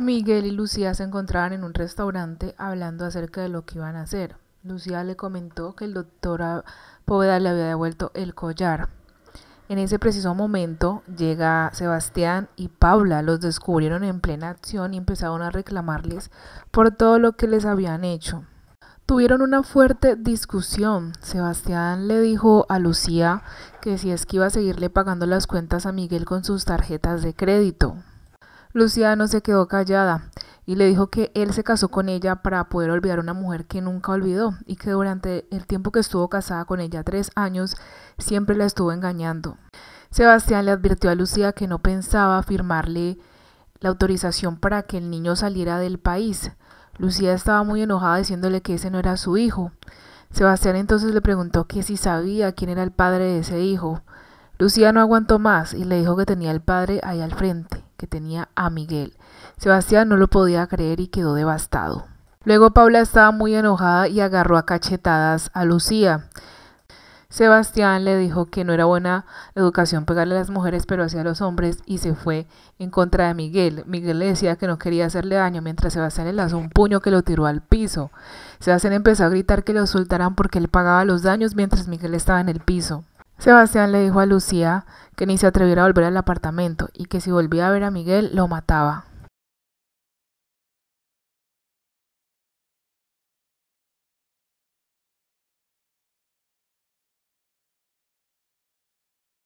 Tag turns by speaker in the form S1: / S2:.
S1: Miguel y Lucía se encontraban en un restaurante hablando acerca de lo que iban a hacer. Lucía le comentó que el doctor Poveda le había devuelto el collar. En ese preciso momento llega Sebastián y Paula, los descubrieron en plena acción y empezaron a reclamarles por todo lo que les habían hecho. Tuvieron una fuerte discusión. Sebastián le dijo a Lucía que si es que iba a seguirle pagando las cuentas a Miguel con sus tarjetas de crédito. Lucía no se quedó callada y le dijo que él se casó con ella para poder olvidar a una mujer que nunca olvidó y que durante el tiempo que estuvo casada con ella, tres años, siempre la estuvo engañando. Sebastián le advirtió a Lucía que no pensaba firmarle la autorización para que el niño saliera del país. Lucía estaba muy enojada diciéndole que ese no era su hijo. Sebastián entonces le preguntó que si sabía quién era el padre de ese hijo. Lucía no aguantó más y le dijo que tenía el padre ahí al frente que tenía a Miguel. Sebastián no lo podía creer y quedó devastado. Luego Paula estaba muy enojada y agarró a cachetadas a Lucía. Sebastián le dijo que no era buena educación pegarle a las mujeres, pero hacia los hombres y se fue en contra de Miguel. Miguel le decía que no quería hacerle daño mientras Sebastián le lanzó un puño que lo tiró al piso. Sebastián empezó a gritar que lo soltaran porque él pagaba los daños mientras Miguel estaba en el piso. Sebastián le dijo a Lucía que ni se atreviera a volver al apartamento y que si volvía a ver a Miguel lo mataba.